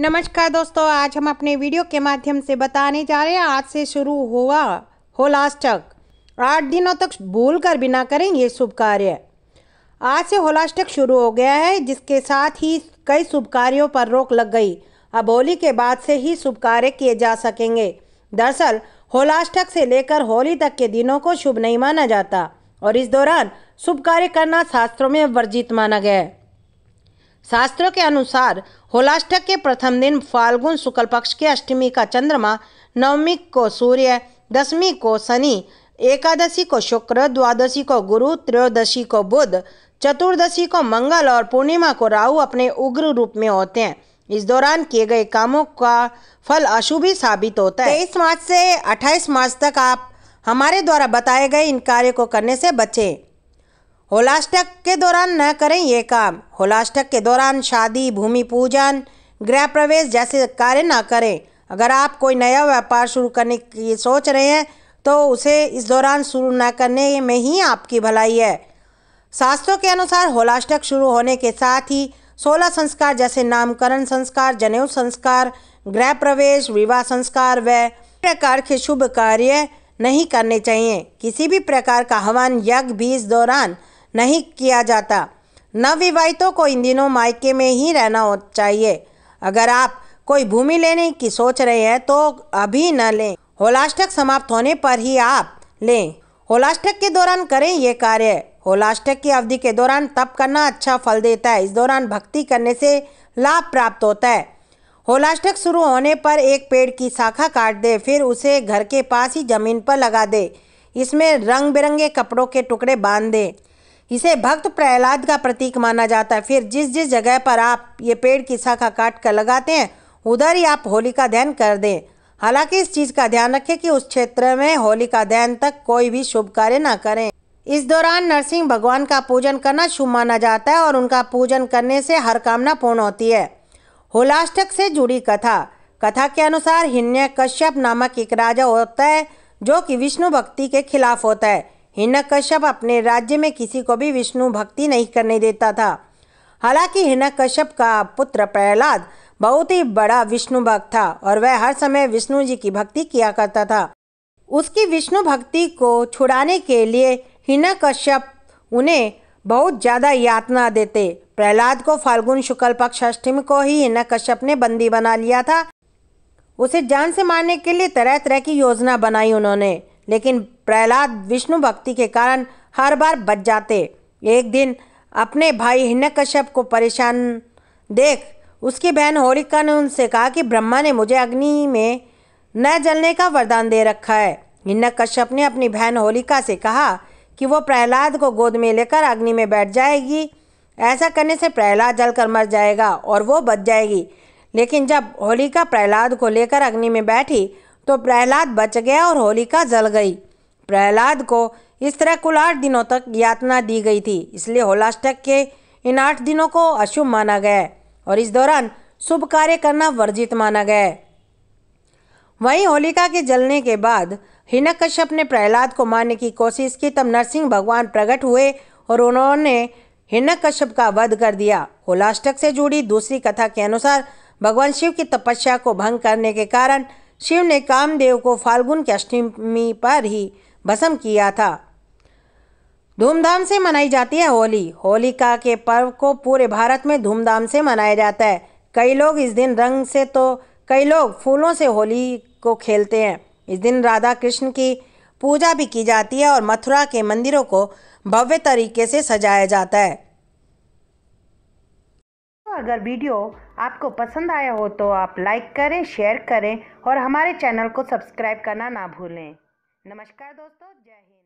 नमस्कार दोस्तों आज हम अपने वीडियो के माध्यम से बताने जा रहे हैं आज से शुरू हुआ हो होलास्टक आठ दिनों तक भूल कर भी ना करें ये शुभ कार्य आज से होलास्टक शुरू हो गया है जिसके साथ ही कई शुभ कार्यों पर रोक लग गई अब होली के बाद से ही शुभ कार्य किए जा सकेंगे दरअसल होलाष्टक से लेकर होली तक के दिनों को शुभ नहीं माना जाता और इस दौरान शुभ कार्य करना शास्त्रों में वर्जित माना गया है शास्त्रों के अनुसार होलाष्टक के प्रथम दिन फाल्गुन शुक्ल पक्ष के अष्टमी का चंद्रमा नवमी को सूर्य दसवीं को शनि एकादशी को शुक्र द्वादशी को गुरु त्रयोदशी को बुध चतुर्दशी को मंगल और पूर्णिमा को राहु अपने उग्र रूप में होते हैं इस दौरान किए गए कामों का फल अशुभ ही साबित होता है तेईस मार्च से अट्ठाईस मार्च तक आप हमारे द्वारा बताए गए इन कार्य को करने से बचें होलाष्टक के दौरान न करें ये काम होलाष्टक के दौरान शादी भूमि पूजन गृह प्रवेश जैसे कार्य ना करें अगर आप कोई नया व्यापार शुरू करने की सोच रहे हैं तो उसे इस दौरान शुरू न करने में ही आपकी भलाई है शास्त्रों के अनुसार होलाष्टक शुरू होने के साथ ही सोलह संस्कार जैसे नामकरण संस्कार जनेऊ संस्कार गृह प्रवेश विवाह संस्कार व प्रकार के शुभ कार्य नहीं करने चाहिए किसी भी प्रकार का हवन यज्ञ भी इस दौरान नहीं किया जाता नवविवाहितों को इन दिनों मायके में ही रहना चाहिए अगर आप कोई भूमि लेने की सोच रहे हैं तो अभी न लें होलाष्टक समाप्त होने पर ही आप लें होलाष्टक के दौरान करें ये कार्य होलाष्टक की अवधि के दौरान तप करना अच्छा फल देता है इस दौरान भक्ति करने से लाभ प्राप्त होता है होलाष्टक शुरू होने पर एक पेड़ की शाखा काट दे फिर उसे घर के पास ही जमीन पर लगा दे इसमें रंग बिरंगे कपड़ों के टुकड़े बांध दें इसे भक्त प्रहलाद का प्रतीक माना जाता है फिर जिस जिस जगह पर आप ये पेड़ की शाखा काट कर लगाते हैं उधर ही आप होली का दहन कर दें हालांकि इस चीज़ का ध्यान रखें कि उस क्षेत्र में होली का दहन तक कोई भी शुभ कार्य ना करें इस दौरान नरसिंह भगवान का पूजन करना शुभ माना जाता है और उनका पूजन करने से हर कामना पूर्ण होती है होलाष्टक से जुड़ी कथा कथा के अनुसार हिन्या कश्यप नामक एक राजा होता है जो कि विष्णु भक्ति के खिलाफ होता है हिरण्यकश्यप अपने राज्य में किसी को भी विष्णु भक्ति नहीं करने देता था हालांकि हिरण्यकश्यप का पुत्र प्रहलाद बहुत ही बड़ा विष्णु भक्त था और वह हर समय विष्णु जी की भक्ति किया करता था उसकी विष्णु भक्ति को छुड़ाने के लिए हिरण्यकश्यप उन्हें बहुत ज़्यादा यातना देते प्रहलाद को फाल्गुन शुक्ल पक्ष अष्टमी को ही हिरण्यकश्यप ने बंदी बना लिया था उसे जान से मारने के लिए तरह तरह की योजना बनाई उन्होंने लेकिन प्रहलाद विष्णु भक्ति के कारण हर बार बच जाते एक दिन अपने भाई हिन्नकश्यप को परेशान देख उसकी बहन होलिका ने उनसे कहा कि ब्रह्मा ने मुझे अग्नि में न जलने का वरदान दे रखा है कश्यप ने अपनी बहन होलिका से कहा कि वो प्रहलाद को गोद में लेकर अग्नि में बैठ जाएगी ऐसा करने से प्रहलाद जलकर मर जाएगा और वो बच जाएगी लेकिन जब होलिका प्रहलाद को लेकर अग्नि में बैठी तो प्रहलाद बच गया और होलिका जल गई प्रहलाद को इस तरह कुल आठ दिनों तक यातना दी गई थी इसलिए होलाष्टक के इन आठ दिनों को अशुभ माना गया और इस दौरान शुभ कार्य करना वर्जित माना गया वहीं होलिका के जलने के बाद हिनक कश्यप ने प्रहलाद को मारने की कोशिश की तब नरसिंह भगवान प्रकट हुए और उन्होंने हिना कश्यप का वध कर दिया होलाष्टक से जुड़ी दूसरी कथा के अनुसार भगवान शिव की तपस्या को भंग करने के कारण शिव ने कामदेव को फाल्गुन की अष्टमी पर ही भस्म किया था धूमधाम से मनाई जाती है होली होलिका के पर्व को पूरे भारत में धूमधाम से मनाया जाता है कई लोग इस दिन रंग से तो कई लोग फूलों से होली को खेलते हैं इस दिन राधा कृष्ण की पूजा भी की जाती है और मथुरा के मंदिरों को भव्य तरीके से सजाया जाता है तो अगर वीडियो आपको पसंद आया हो तो आप लाइक करें शेयर करें और हमारे चैनल को सब्सक्राइब करना ना भूलें नमस्कार दोस्तों जय हिंद